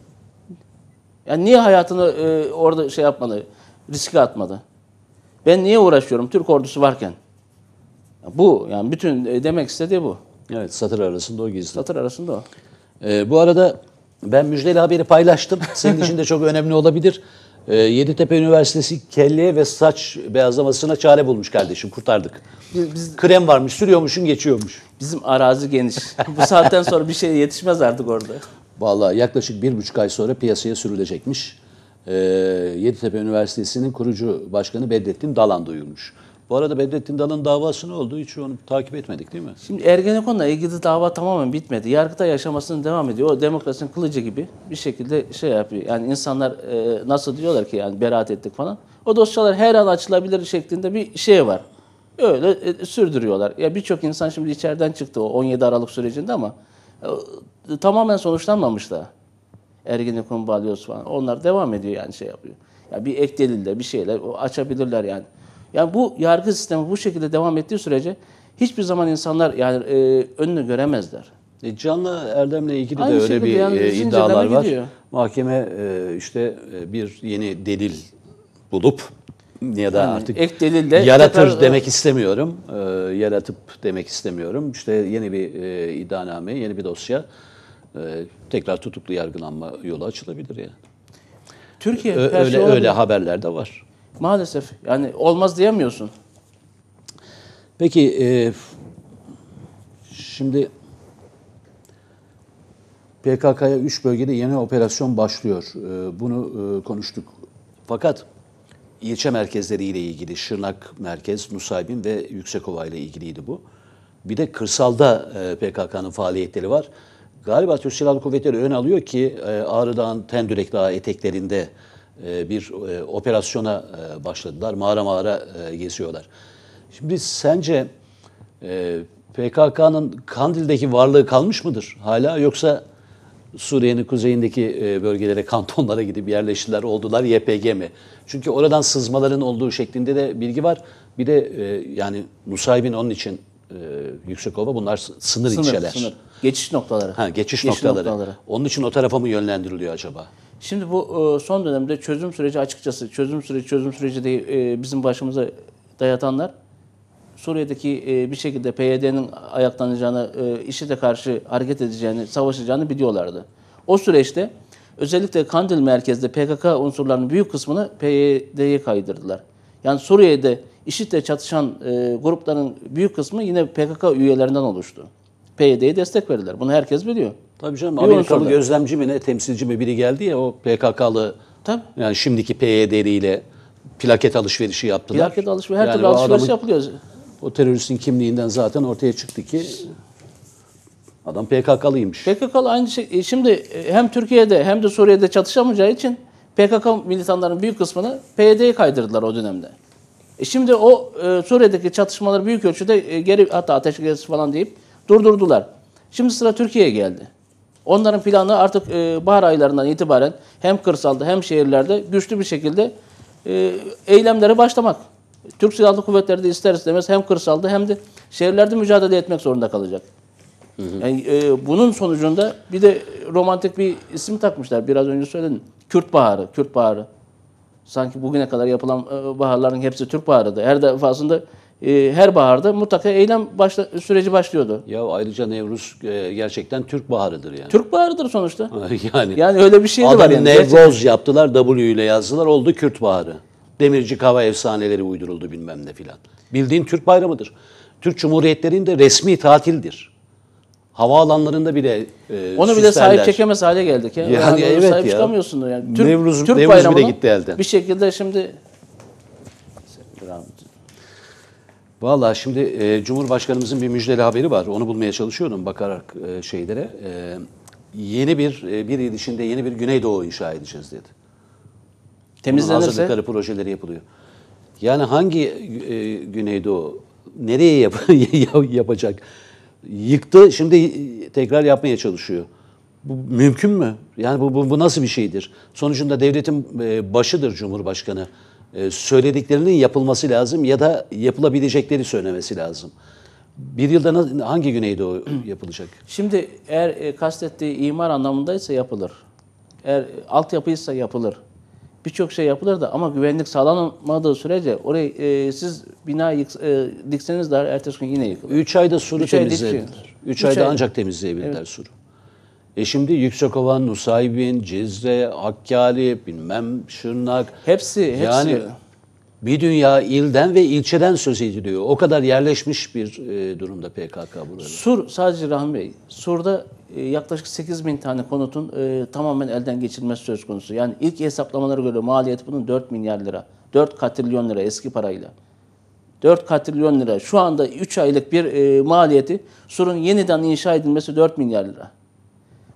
[SPEAKER 2] Yani niye hayatını e, orada şey yapmadı, riske atmadı? Ben niye uğraşıyorum Türk ordusu varken? Bu
[SPEAKER 1] yani bütün e, demek istediği bu. Evet satır arasında o gizli. Satır arasında o. Ee, bu arada ben müjdeli haberi paylaştım. Senin için de çok önemli olabilir. E, Yeditepe Üniversitesi kelleye ve saç beyazlamasına çare bulmuş kardeşim. Kurtardık. Biz, biz, Krem varmış, sürüyormuşsun geçiyormuş. Bizim arazi geniş. Bu saatten sonra
[SPEAKER 2] bir şey yetişmez artık orada.
[SPEAKER 1] Valla yaklaşık bir buçuk ay sonra piyasaya sürülecekmiş. E, Yeditepe Üniversitesi'nin kurucu başkanı Bedrettin Dalan duyurmuş. Bu arada Bedrettin Dal'ın davası ne oldu? Hiç onu takip etmedik değil mi? Şimdi
[SPEAKER 2] Ergenekon'la ilgili dava tamamen bitmedi. Yargıtay yaşamasının devam ediyor. O demokrasinin kılıcı gibi bir şekilde şey yapıyor. Yani insanlar e, nasıl diyorlar ki yani beraat ettik falan. O dosyalar her an açılabilir şeklinde bir şey var. Öyle e, sürdürüyorlar. Ya birçok insan şimdi içeriden çıktı o 17 Aralık sürecinde ama e, tamamen sonuçlanmamış da. Ergenekon, balyoz falan. Onlar devam ediyor yani şey yapıyor. Ya bir ek delilde bir şeyler açabilirler yani. Yani bu yargı sistemi bu şekilde devam ettiği sürece hiçbir zaman insanlar yani e, önünü göremezler.
[SPEAKER 1] E, canlı Erdem'le ilgili Aynı de öyle bir yani e, iddialar var. Gidiyor. Mahkeme e, işte e, bir yeni delil bulup ya da yani artık ek delil de yaratır tekrar, demek istemiyorum. E, yaratıp demek istemiyorum. İşte yeni bir e, iddianame, yeni bir dosya e, tekrar tutuklu yargılanma yolu açılabilir yani.
[SPEAKER 2] Türkiye öyle öyle
[SPEAKER 1] haberler de var. Maalesef yani olmaz diyemiyorsun. Peki e, şimdi PKK'ya 3 bölgede yeni operasyon başlıyor. E, bunu e, konuştuk. Fakat ilçe merkezleri ile ilgili Şırnak merkez, Nusaybin ve Yüksekova ile ilgiliydi bu. Bir de kırsalda e, PKK'nın faaliyetleri var. Galiba Türk Silahlı Kuvvetleri ön alıyor ki e, Ağrı Dağı'nın Tendürek Dağı eteklerinde e, bir e, operasyona e, başladılar. Mağara mağara geziyorlar. Şimdi sence PKK'nın Kandil'deki varlığı kalmış mıdır hala yoksa Suriye'nin kuzeyindeki bölgelere, kantonlara gidip yerleştiler, oldular YPG mi? Çünkü oradan sızmaların olduğu şeklinde de bilgi var. Bir de yani Nusaybin onun için yüksek ova bunlar sınır, sınır ilçeler. Sınır. Geçiş noktaları. Ha, geçiş, geçiş noktaları. noktaları. Onun için o tarafa mı yönlendiriliyor acaba?
[SPEAKER 2] Şimdi bu e, son dönemde çözüm süreci açıkçası çözüm süreci çözüm süreci diye e, bizim başımıza dayatanlar Suriye'deki e, bir şekilde PYD'nin ayaklanacağını, IŞİD'e karşı hareket edeceğini, savaşacağını biliyorlardı. O süreçte özellikle Kandil merkezde PKK unsurlarının büyük kısmını PYD'ye kaydırdılar. Yani Suriye'de IŞİD'le çatışan grupların büyük kısmı yine PKK üyelerinden oluştu. PYD'ye destek verirler. Bunu herkes biliyor.
[SPEAKER 1] Tabii canım bir Amerikalı gözlemci mi ne temsilci mi biri geldi ya o PKK'lı Tabii. yani şimdiki PYD'liyle plaket alışverişi yaptılar. Plaket alışverişi her yani türlü alışveriş adamın, yapılıyor. O teröristin kimliğinden zaten ortaya çıktı ki adam PKK'lıymış. PKK'lı aynı şey. E, şimdi
[SPEAKER 2] e, hem Türkiye'de hem de Suriye'de çatışamayacağı için PKK militanların büyük kısmını PYD'ye kaydırdılar o dönemde. E şimdi o e, Suriye'deki çatışmaları büyük ölçüde e, geri hatta ateşkes falan deyip durdurdular. Şimdi sıra Türkiye'ye geldi. Onların planı artık e, bahar aylarından itibaren hem kırsalda hem şehirlerde güçlü bir şekilde e, eylemlere başlamak. Türk Silahlı Kuvvetleri de ister istemez hem kırsalda hem de şehirlerde mücadele etmek zorunda kalacak. Hı hı. Yani, e, bunun sonucunda bir de romantik bir isim takmışlar. Biraz önce söyledim. Kürt Baharı, Kürt Baharı. Sanki bugüne kadar yapılan e, baharların hepsi Türk Baharı'dı. Her defasında e, her baharda mutlaka eylem
[SPEAKER 1] başla, süreci başlıyordu. Ya ayrıca Nevruz e, gerçekten Türk baharıdır yani. Türk baharıdır sonuçta. yani yani öyle bir şey de var yani. Nevruz gerçekten. yaptılar W ile yazdılar oldu Kürt baharı. Demirci kava efsaneleri uyduruldu bilmem ne filan. Bildiğin Türk bayramıdır. Türk Cumhuriyetlerinde resmi tatildir havaalanlarında bile e, onu bile sahip çekemez
[SPEAKER 2] hale geldik ya. Yani, yani evet sahip ya. çıkamıyorsun yani. Türk, Nevruz, Türk Nevruz bile gitti elden. Bir şekilde şimdi
[SPEAKER 1] Valla şimdi e, Cumhurbaşkanımızın bir müjdeli haberi var. Onu bulmaya çalışıyordum bakarak e, şeylere. E, yeni bir e, bir yıl içinde yeni bir Güneydoğu inşa edeceğiz dedi. Temizlenirse? Bunun hazırlıkları projeleri yapılıyor. Yani hangi e, Güneydoğu nereye yap yapacak? Yıktı şimdi e, tekrar yapmaya çalışıyor. Bu mümkün mü? Yani bu, bu, bu nasıl bir şeydir? Sonucunda devletin e, başıdır Cumhurbaşkanı. E, söylediklerinin yapılması lazım ya da yapılabilecekleri söylemesi lazım. Bir yılda hangi güneyde o yapılacak? Şimdi
[SPEAKER 2] eğer e, kastettiği imar anlamındaysa yapılır. Eğer altyapıysa yapılır. Birçok şey yapılır da ama güvenlik sağlanmadığı sürece orayı e, siz bina yık, e, dikseniz daha ertesi gün yine yıkılır. 3 ayda suru temizleyebilir. 3 ayda, ayda ancak
[SPEAKER 1] temizleyebilirler evet. suru. E şimdi Yüksekova, Nusaybin, Cizre, Akkali, bilmem Şırnak. Hepsi, hepsi. Yani bir dünya ilden ve ilçeden söz ediliyor. O kadar yerleşmiş bir e, durumda PKK burada. Sur, sadece Rahmi Bey, Sur'da e, yaklaşık 8 bin tane konutun
[SPEAKER 2] e, tamamen elden geçirilmesi söz konusu. Yani ilk hesaplamalara göre maliyet bunun 4 milyar lira. 4 katrilyon lira eski parayla. 4 katrilyon lira. Şu anda 3 aylık bir maliyeti surun yeniden inşa edilmesi 4 milyar lira.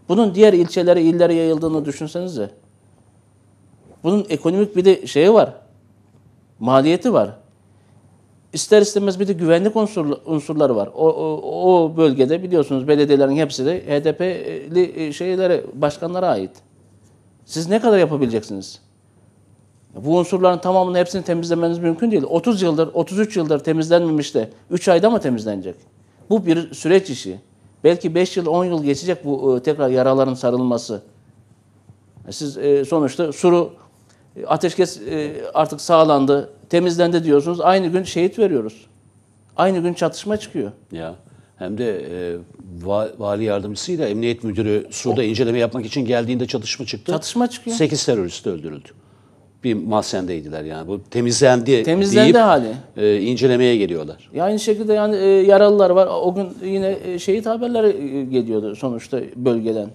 [SPEAKER 2] Bunun diğer ilçelere, illere yayıldığını düşünsenize. Bunun ekonomik bir de şeyi var. Maliyeti var. İster istemez bir de güvenlik unsur, unsurları var. O, o, o bölgede biliyorsunuz belediyelerin hepsi de HDP'li e, şeylere, başkanlara ait. Siz ne kadar yapabileceksiniz? Bu unsurların tamamını hepsini temizlemeniz mümkün değil. 30 yıldır, 33 yıldır temizlenmemiş de 3 ayda mı temizlenecek? Bu bir süreç işi. Belki 5 yıl, 10 yıl geçecek bu e, tekrar yaraların sarılması. E, siz e, sonuçta Suru ateşkes artık sağlandı, temizlendi diyorsunuz. Aynı gün şehit veriyoruz. Aynı gün çatışma çıkıyor.
[SPEAKER 1] Ya hem de e, vali yardımcısıyla emniyet müdürü Sur'da inceleme yapmak için geldiğinde çatışma çıktı. Çatışma çıkıyor. 8 terörist öldürüldü bir mahzendeydiler yani. Bu temizlendi, temizlendi deyip hali. E, incelemeye geliyorlar.
[SPEAKER 2] Ya aynı şekilde yani e, yaralılar var. O gün yine e, şehit haberleri e, geliyordu sonuçta bölgeden.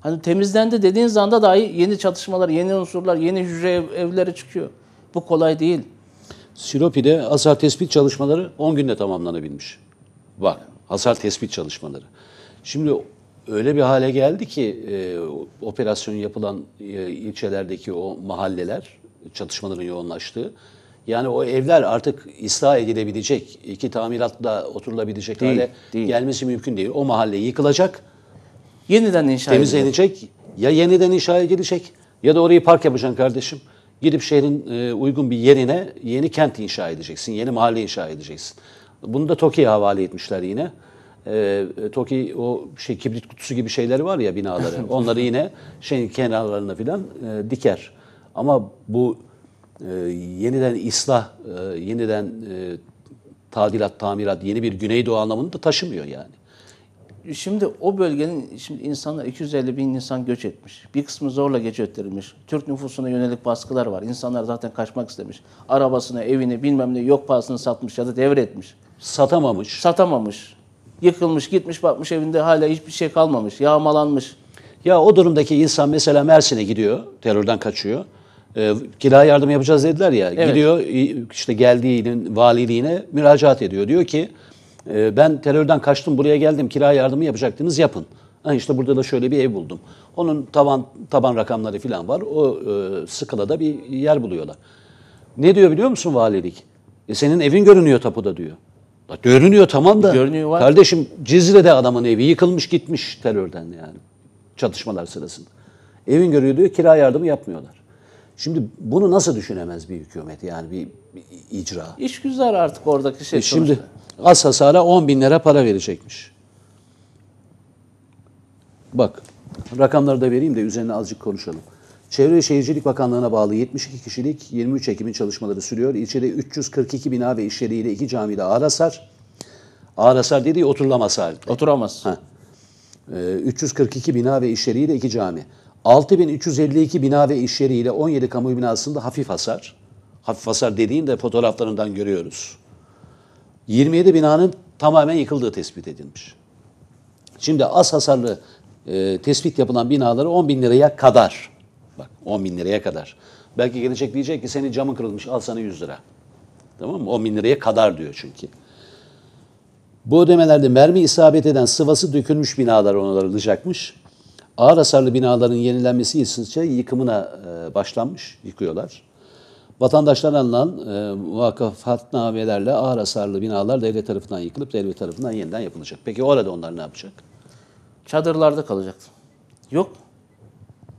[SPEAKER 2] Hani temizlendi dediğiniz anda dahi yeni çatışmalar, yeni unsurlar, yeni hücre ev, evleri çıkıyor.
[SPEAKER 1] Bu kolay değil. Silopi'de hasar tespit çalışmaları 10 günde tamamlanabilmiş. Bak hasar tespit çalışmaları. Şimdi öyle bir hale geldi ki e, operasyon yapılan e, ilçelerdeki o mahalleler çatışmaların yoğunlaştığı. Yani o evler artık ıslah edilebilecek, iki tamiratla oturulabilecek değil, hale değil. gelmesi mümkün değil. O mahalle yıkılacak. Yeniden inşa temizlenecek. Edilir. Ya yeniden inşa edilecek ya da orayı park yapacaksın kardeşim. Gidip şehrin e, uygun bir yerine yeni kent inşa edeceksin, yeni mahalle inşa edeceksin. Bunu da TOKİ'ye havale etmişler yine e, TOKİ o şey kibrit kutusu gibi şeyleri var ya binaları. onları yine şeyin kenarlarına filan e, diker. Ama bu e, yeniden islah, e, yeniden e, tadilat, tamirat, yeni bir Güneydoğu anlamını da taşımıyor yani.
[SPEAKER 2] Şimdi o bölgenin şimdi insanlar 250 bin insan göç etmiş. Bir kısmı zorla göç ettirilmiş. Türk nüfusuna yönelik baskılar var. İnsanlar zaten kaçmak istemiş. Arabasını, evini bilmem ne yok pahasını satmış ya da devretmiş. Satamamış.
[SPEAKER 1] Satamamış. Yıkılmış, gitmiş, bakmış evinde hala hiçbir şey kalmamış, yağmalanmış. Ya o durumdaki insan mesela Mersin'e gidiyor, terörden kaçıyor. E, ee, kira yardım yapacağız dediler ya. Evet. Gidiyor işte geldiği'nin valiliğine müracaat ediyor. Diyor ki e, ben terörden kaçtım buraya geldim kira yardımı yapacaktınız yapın. Ha işte burada da şöyle bir ev buldum. Onun taban taban rakamları falan var. O e, Sıkıla'da bir yer buluyorlar. Ne diyor biliyor musun valilik? E, senin evin görünüyor tapuda diyor. La görünüyor tamam da. Görünüyor var. Kardeşim Cizre'de adamın evi yıkılmış gitmiş terörden yani. Çatışmalar sırasında. Evin görüyor diyor kira yardımı yapmıyorlar. Şimdi bunu nasıl düşünemez bir hükümet yani bir, bir icra?
[SPEAKER 2] İş güzel artık oradaki şey. E şimdi
[SPEAKER 1] sonuçta. az hasara 10 bin lira para verecekmiş. Bak rakamları da vereyim de üzerine azıcık konuşalım. Çevre ve Şehircilik Bakanlığı'na bağlı 72 kişilik 23 Ekim'in çalışmaları sürüyor. İlçede 342 bina ve iş yeriyle iki camide ağır hasar. Ağır hasar dediği oturulamaz halde. Oturamaz. Ha. 342 ee, bina ve iş yeriyle iki cami. 6352 bina ve iş yeriyle 17 kamu binasında hafif hasar. Hafif hasar dediğin de fotoğraflarından görüyoruz. 27 binanın tamamen yıkıldığı tespit edilmiş. Şimdi az hasarlı e, tespit yapılan binaları 10 bin liraya kadar Bak 10 bin liraya kadar. Belki gelecek diyecek ki senin camın kırılmış al sana 100 lira. Tamam mı? 10 bin liraya kadar diyor çünkü. Bu ödemelerde mermi isabet eden sıvası dökülmüş binalar onarılacakmış. Ağır hasarlı binaların yenilenmesi için yıkımına e, başlanmış, yıkıyorlar. vatandaşlar alınan e, muvakkafnamelerle ağır hasarlı binalar devlet tarafından yıkılıp devlet tarafından yeniden yapılacak. Peki orada onlar ne yapacak? Çadırlarda kalacak. Yok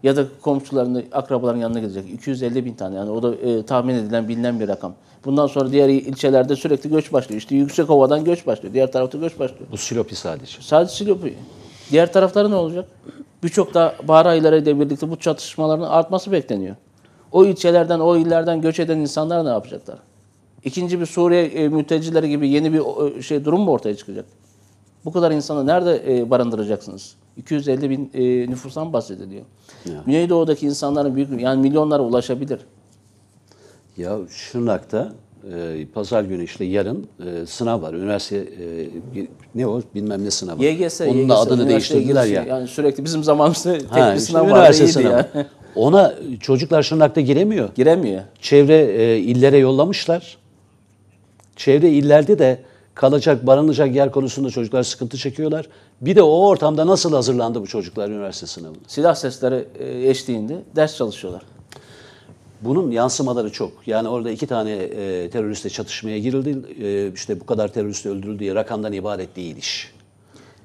[SPEAKER 2] ya da komşularını, akrabalarının yanına gidecek. 250 bin tane yani o da e, tahmin edilen, bilinen bir rakam. Bundan sonra diğer ilçelerde sürekli göç başlıyor. İşte yüksek Yüksekova'dan göç başlıyor. Diğer tarafta göç başlıyor. Bu Silopi sadece. Sadece Silopi. Diğer taraflara ne olacak? Birçok da bahar ayları ile birlikte bu çatışmaların artması bekleniyor. O ilçelerden, o illerden göç eden insanlar ne yapacaklar? İkinci bir Suriye e, mültecileri gibi yeni bir e, şey durum mu ortaya çıkacak? Bu kadar insanı nerede e, barındıracaksınız? 250 bin e, nüfustan bahsediliyor. Ya. Güneydoğu'daki insanların büyük yani milyonlara ulaşabilir.
[SPEAKER 1] Ya Şırnak'ta e, pazar günü işte yarın e, sınav var. Üniversite e, ne o bilmem ne sınavı. YGS, Onun YGS, da adını değiştirdiler ya.
[SPEAKER 2] Yani sürekli bizim zamanımızda tek ha, bir sınav işte vardı iyiydi sınavı. ya.
[SPEAKER 1] Ona çocuklar Şırnak'ta giremiyor. Giremiyor. Çevre e, illere yollamışlar. Çevre illerde de kalacak, barınacak yer konusunda çocuklar sıkıntı çekiyorlar. Bir de o ortamda nasıl hazırlandı bu çocuklar üniversite sınavına? Silah sesleri e, eşliğinde ders çalışıyorlar. Bunun yansımaları çok. Yani orada iki tane e, teröristle çatışmaya girildi. E, işte bu kadar terörist öldürüldü diye rakamdan ibaret değil iş.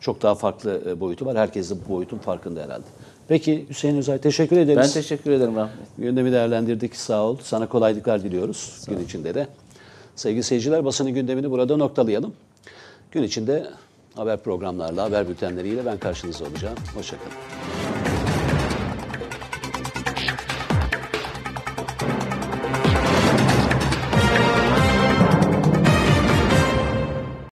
[SPEAKER 1] Çok daha farklı e, boyutu var. Herkes de bu boyutun farkında herhalde. Peki Hüseyin Özay teşekkür ederiz. Ben teşekkür ederim Rahmet. Gündemi değerlendirdik sağ ol. Sana kolaylıklar diliyoruz sağ gün içinde de. Sevgili seyirciler basının gündemini burada noktalayalım. Gün içinde haber programlarla, haber bültenleriyle ben karşınızda olacağım. Hoşçakalın.